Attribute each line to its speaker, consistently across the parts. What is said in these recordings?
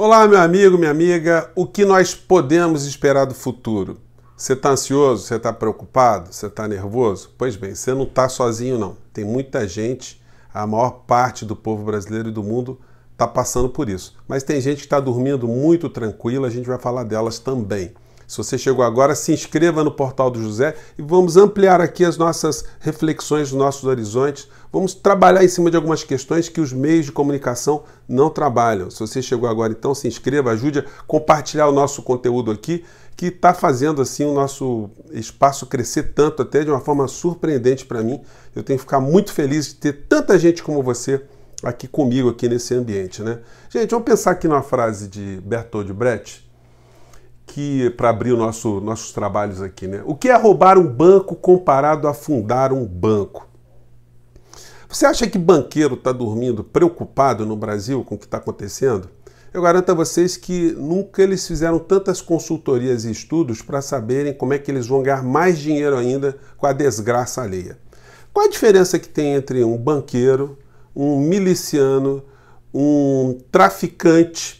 Speaker 1: Olá, meu amigo, minha amiga. O que nós podemos esperar do futuro? Você está ansioso? Você está preocupado? Você está nervoso? Pois bem, você não está sozinho, não. Tem muita gente, a maior parte do povo brasileiro e do mundo está passando por isso. Mas tem gente que está dormindo muito tranquila, a gente vai falar delas também. Se você chegou agora, se inscreva no portal do José e vamos ampliar aqui as nossas reflexões, os nossos horizontes. Vamos trabalhar em cima de algumas questões que os meios de comunicação não trabalham. Se você chegou agora, então se inscreva, ajude a compartilhar o nosso conteúdo aqui, que está fazendo assim o nosso espaço crescer tanto, até de uma forma surpreendente para mim. Eu tenho que ficar muito feliz de ter tanta gente como você aqui comigo, aqui nesse ambiente, né? Gente, vamos pensar aqui numa frase de Bertold Brecht, que para abrir nosso, nossos trabalhos aqui, né? O que é roubar um banco comparado a fundar um banco? Você acha que banqueiro está dormindo preocupado no Brasil com o que está acontecendo? Eu garanto a vocês que nunca eles fizeram tantas consultorias e estudos para saberem como é que eles vão ganhar mais dinheiro ainda com a desgraça alheia. Qual a diferença que tem entre um banqueiro, um miliciano, um traficante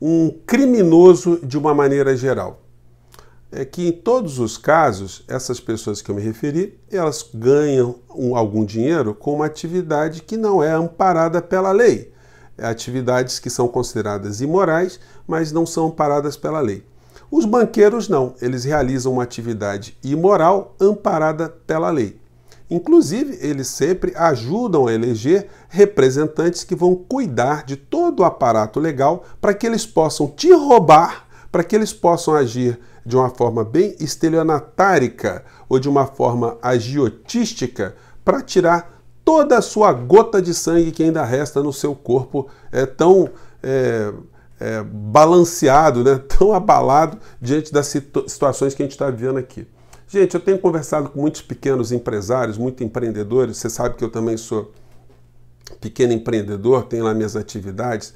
Speaker 1: um criminoso de uma maneira geral. É que em todos os casos, essas pessoas que eu me referi, elas ganham um, algum dinheiro com uma atividade que não é amparada pela lei. É atividades que são consideradas imorais, mas não são amparadas pela lei. Os banqueiros não, eles realizam uma atividade imoral amparada pela lei. Inclusive, eles sempre ajudam a eleger representantes que vão cuidar de todo o aparato legal para que eles possam te roubar, para que eles possam agir de uma forma bem estelionatárica ou de uma forma agiotística para tirar toda a sua gota de sangue que ainda resta no seu corpo é tão é, é, balanceado, né? tão abalado diante das situ situações que a gente está vivendo aqui. Gente, eu tenho conversado com muitos pequenos empresários, muitos empreendedores. Você sabe que eu também sou pequeno empreendedor, tenho lá minhas atividades,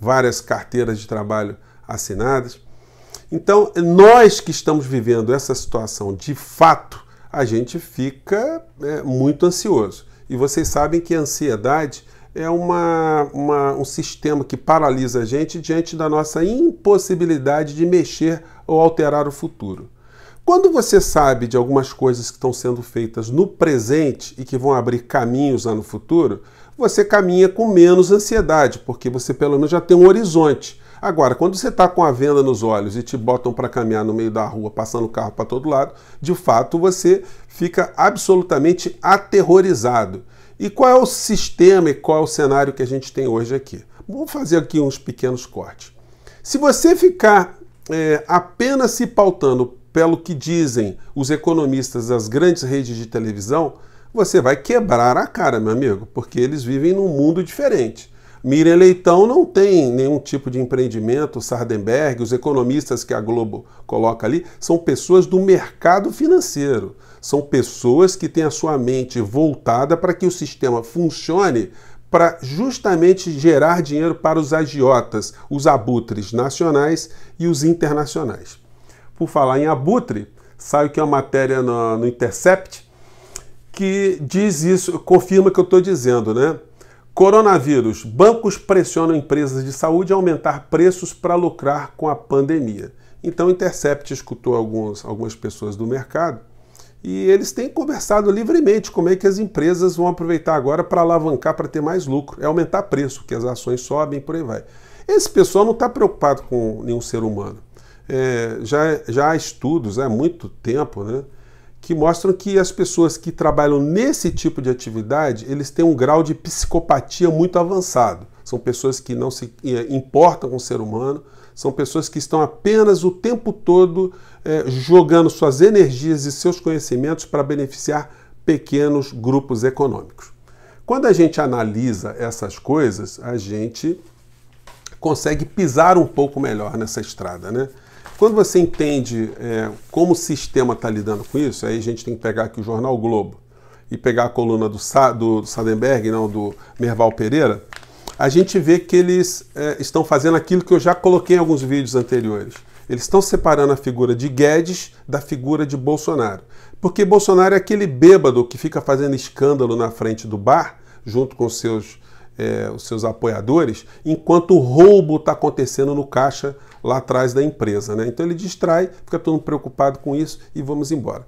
Speaker 1: várias carteiras de trabalho assinadas. Então, nós que estamos vivendo essa situação de fato, a gente fica é, muito ansioso. E vocês sabem que a ansiedade é uma, uma, um sistema que paralisa a gente diante da nossa impossibilidade de mexer ou alterar o futuro. Quando você sabe de algumas coisas que estão sendo feitas no presente e que vão abrir caminhos lá no futuro, você caminha com menos ansiedade, porque você pelo menos já tem um horizonte. Agora, quando você está com a venda nos olhos e te botam para caminhar no meio da rua, passando o carro para todo lado, de fato você fica absolutamente aterrorizado. E qual é o sistema e qual é o cenário que a gente tem hoje aqui? Vamos fazer aqui uns pequenos cortes. Se você ficar é, apenas se pautando pelo que dizem os economistas das grandes redes de televisão, você vai quebrar a cara, meu amigo, porque eles vivem num mundo diferente. Miriam Leitão não tem nenhum tipo de empreendimento, Sardenberg, os economistas que a Globo coloca ali, são pessoas do mercado financeiro. São pessoas que têm a sua mente voltada para que o sistema funcione para justamente gerar dinheiro para os agiotas, os abutres nacionais e os internacionais. Por falar em abutre, saiu que é uma matéria no, no Intercept que diz isso, confirma o que eu estou dizendo, né? Coronavírus. Bancos pressionam empresas de saúde a aumentar preços para lucrar com a pandemia. Então, o Intercept escutou alguns, algumas pessoas do mercado e eles têm conversado livremente como é que as empresas vão aproveitar agora para alavancar, para ter mais lucro, é aumentar preço, que as ações sobem, por aí vai. Esse pessoal não está preocupado com nenhum ser humano é, já, já há estudos né, há muito tempo né, que mostram que as pessoas que trabalham nesse tipo de atividade, eles têm um grau de psicopatia muito avançado. São pessoas que não se é, importam com o ser humano, são pessoas que estão apenas o tempo todo é, jogando suas energias e seus conhecimentos para beneficiar pequenos grupos econômicos. Quando a gente analisa essas coisas, a gente consegue pisar um pouco melhor nessa estrada, né? Quando você entende é, como o sistema está lidando com isso, aí a gente tem que pegar aqui o Jornal Globo e pegar a coluna do, Sa, do Sadenberg, não, do Merval Pereira, a gente vê que eles é, estão fazendo aquilo que eu já coloquei em alguns vídeos anteriores. Eles estão separando a figura de Guedes da figura de Bolsonaro. Porque Bolsonaro é aquele bêbado que fica fazendo escândalo na frente do bar, junto com seus é, os seus apoiadores, enquanto o roubo está acontecendo no caixa lá atrás da empresa. Né? Então ele distrai, fica todo mundo preocupado com isso e vamos embora.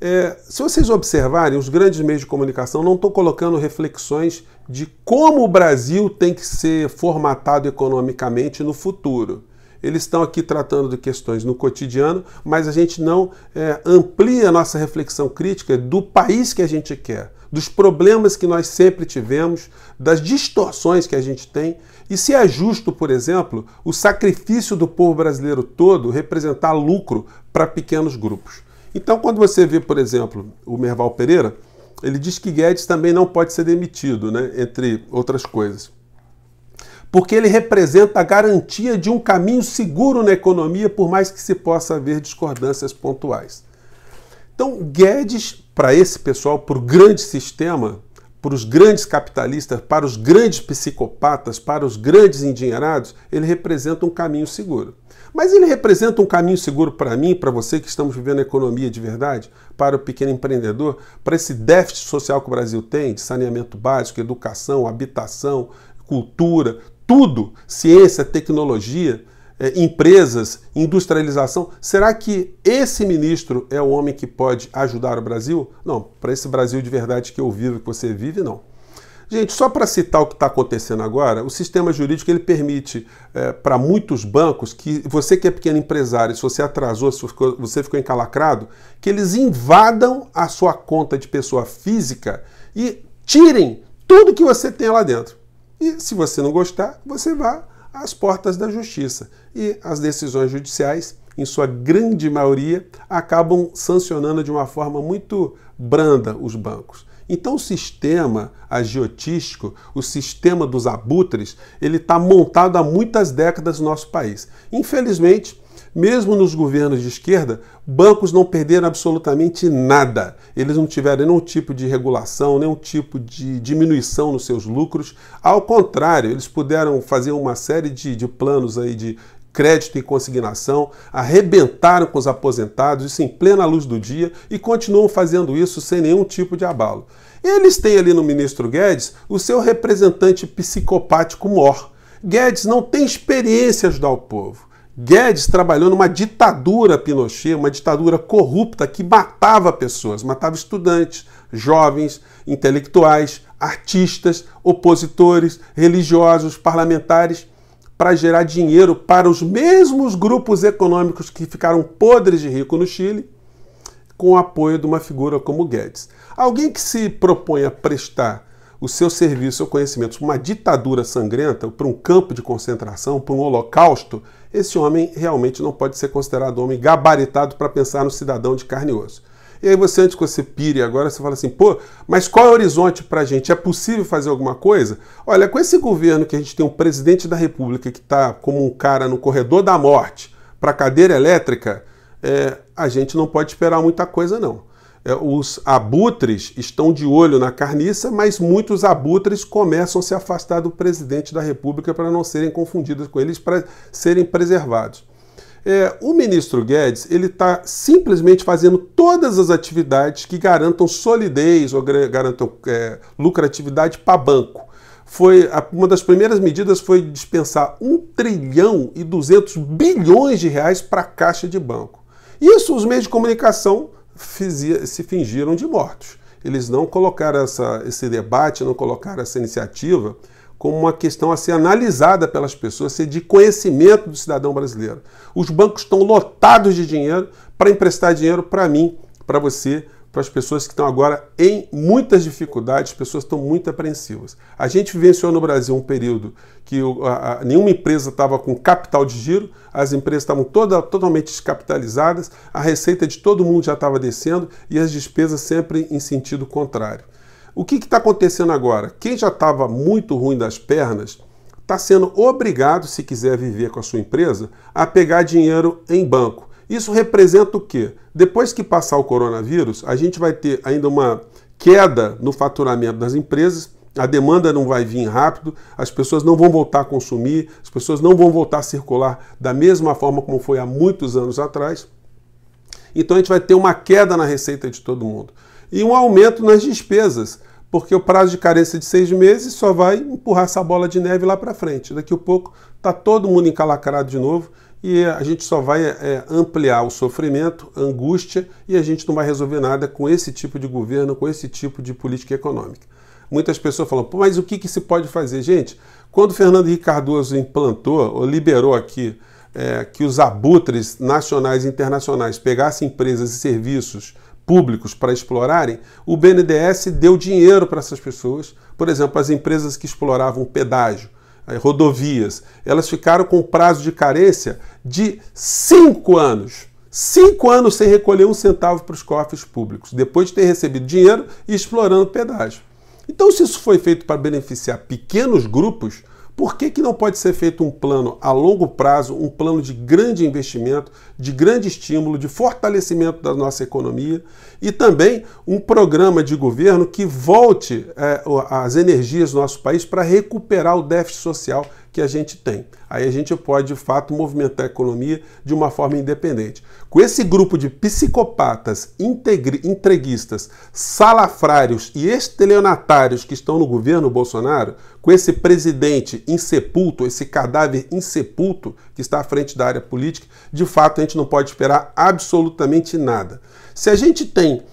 Speaker 1: É, se vocês observarem, os grandes meios de comunicação não estão colocando reflexões de como o Brasil tem que ser formatado economicamente no futuro. Eles estão aqui tratando de questões no cotidiano, mas a gente não é, amplia a nossa reflexão crítica do país que a gente quer dos problemas que nós sempre tivemos, das distorções que a gente tem, e se é justo, por exemplo, o sacrifício do povo brasileiro todo representar lucro para pequenos grupos. Então, quando você vê, por exemplo, o Merval Pereira, ele diz que Guedes também não pode ser demitido, né, entre outras coisas. Porque ele representa a garantia de um caminho seguro na economia, por mais que se possa haver discordâncias pontuais. Então, Guedes para esse pessoal, para o grande sistema, para os grandes capitalistas, para os grandes psicopatas, para os grandes endinheirados, ele representa um caminho seguro. Mas ele representa um caminho seguro para mim, para você que estamos vivendo a economia de verdade, para o pequeno empreendedor, para esse déficit social que o Brasil tem de saneamento básico, educação, habitação, cultura, tudo, ciência, tecnologia, é, empresas, industrialização. Será que esse ministro é o homem que pode ajudar o Brasil? Não, para esse Brasil de verdade que eu vivo, que você vive, não. Gente, só para citar o que está acontecendo agora, o sistema jurídico ele permite é, para muitos bancos que você que é pequeno empresário, se você atrasou, se você ficou encalacrado, que eles invadam a sua conta de pessoa física e tirem tudo que você tem lá dentro. E se você não gostar, você vai às portas da justiça. E as decisões judiciais, em sua grande maioria, acabam sancionando de uma forma muito branda os bancos. Então o sistema agiotístico, o sistema dos abutres, ele está montado há muitas décadas no nosso país. Infelizmente, mesmo nos governos de esquerda, bancos não perderam absolutamente nada. Eles não tiveram nenhum tipo de regulação, nenhum tipo de diminuição nos seus lucros. Ao contrário, eles puderam fazer uma série de, de planos aí de, crédito e consignação, arrebentaram com os aposentados, isso em plena luz do dia, e continuam fazendo isso sem nenhum tipo de abalo. Eles têm ali no ministro Guedes o seu representante psicopático mor. Guedes não tem experiência ajudar o povo. Guedes trabalhou numa ditadura Pinochet, uma ditadura corrupta que matava pessoas, matava estudantes, jovens, intelectuais, artistas, opositores, religiosos, parlamentares para gerar dinheiro para os mesmos grupos econômicos que ficaram podres de rico no Chile, com o apoio de uma figura como Guedes. Alguém que se propõe a prestar o seu serviço ou conhecimento para uma ditadura sangrenta, para um campo de concentração, para um holocausto, esse homem realmente não pode ser considerado um homem gabaritado para pensar no cidadão de carne e osso. E aí você, antes que você pire agora, você fala assim, pô, mas qual é o horizonte para a gente? É possível fazer alguma coisa? Olha, com esse governo que a gente tem um presidente da república que está como um cara no corredor da morte para cadeira elétrica, é, a gente não pode esperar muita coisa não. É, os abutres estão de olho na carniça, mas muitos abutres começam a se afastar do presidente da república para não serem confundidos com eles, para serem preservados. É, o ministro Guedes ele está simplesmente fazendo todas as atividades que garantam solidez ou garantam é, lucratividade para banco. Foi uma das primeiras medidas foi dispensar um trilhão e 200 bilhões de reais para a caixa de banco. Isso os meios de comunicação fizia, se fingiram de mortos. Eles não colocaram essa, esse debate, não colocaram essa iniciativa como uma questão a ser analisada pelas pessoas, ser de conhecimento do cidadão brasileiro. Os bancos estão lotados de dinheiro para emprestar dinheiro para mim, para você, para as pessoas que estão agora em muitas dificuldades, as pessoas estão muito apreensivas. A gente vivenciou no Brasil um período que a, a, nenhuma empresa estava com capital de giro, as empresas estavam toda, totalmente descapitalizadas, a receita de todo mundo já estava descendo e as despesas sempre em sentido contrário. O que está acontecendo agora? Quem já estava muito ruim das pernas está sendo obrigado, se quiser viver com a sua empresa, a pegar dinheiro em banco. Isso representa o quê? Depois que passar o coronavírus, a gente vai ter ainda uma queda no faturamento das empresas, a demanda não vai vir rápido, as pessoas não vão voltar a consumir, as pessoas não vão voltar a circular da mesma forma como foi há muitos anos atrás. Então a gente vai ter uma queda na receita de todo mundo e um aumento nas despesas, porque o prazo de carência de seis meses só vai empurrar essa bola de neve lá para frente. Daqui a pouco está todo mundo encalacrado de novo e a gente só vai é, ampliar o sofrimento, a angústia e a gente não vai resolver nada com esse tipo de governo, com esse tipo de política econômica. Muitas pessoas falam, mas o que, que se pode fazer? Gente, quando Fernando Henrique Cardoso implantou ou liberou aqui é, que os abutres nacionais e internacionais pegassem empresas e serviços públicos para explorarem, o BNDES deu dinheiro para essas pessoas. Por exemplo, as empresas que exploravam pedágio, eh, rodovias, elas ficaram com prazo de carência de cinco anos. Cinco anos sem recolher um centavo para os cofres públicos, depois de ter recebido dinheiro e explorando pedágio. Então, se isso foi feito para beneficiar pequenos grupos, por que, que não pode ser feito um plano a longo prazo, um plano de grande investimento, de grande estímulo, de fortalecimento da nossa economia e também um programa de governo que volte é, as energias do nosso país para recuperar o déficit social que a gente tem. Aí a gente pode, de fato, movimentar a economia de uma forma independente. Com esse grupo de psicopatas, entreguistas, salafrários e estelionatários que estão no governo Bolsonaro, com esse presidente insepulto, esse cadáver insepulto que está à frente da área política, de fato a gente não pode esperar absolutamente nada. Se a gente tem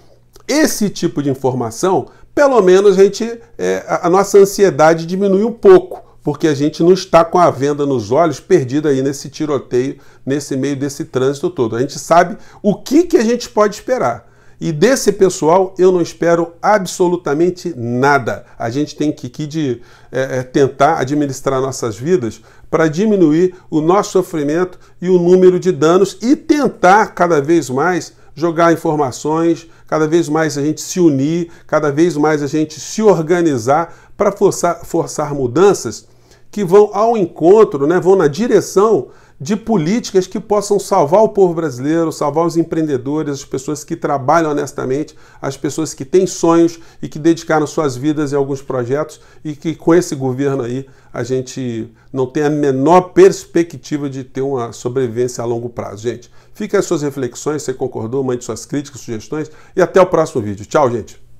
Speaker 1: esse tipo de informação, pelo menos a, gente, é, a nossa ansiedade diminui um pouco porque a gente não está com a venda nos olhos perdida aí nesse tiroteio, nesse meio desse trânsito todo. A gente sabe o que, que a gente pode esperar. E desse pessoal eu não espero absolutamente nada. A gente tem que, que de, é, é tentar administrar nossas vidas para diminuir o nosso sofrimento e o número de danos e tentar cada vez mais jogar informações, cada vez mais a gente se unir, cada vez mais a gente se organizar para forçar, forçar mudanças que vão ao encontro, né, vão na direção de políticas que possam salvar o povo brasileiro, salvar os empreendedores, as pessoas que trabalham honestamente, as pessoas que têm sonhos e que dedicaram suas vidas em alguns projetos e que com esse governo aí a gente não tem a menor perspectiva de ter uma sobrevivência a longo prazo. Gente, fiquem as suas reflexões, você concordou, mande suas críticas, sugestões e até o próximo vídeo. Tchau, gente!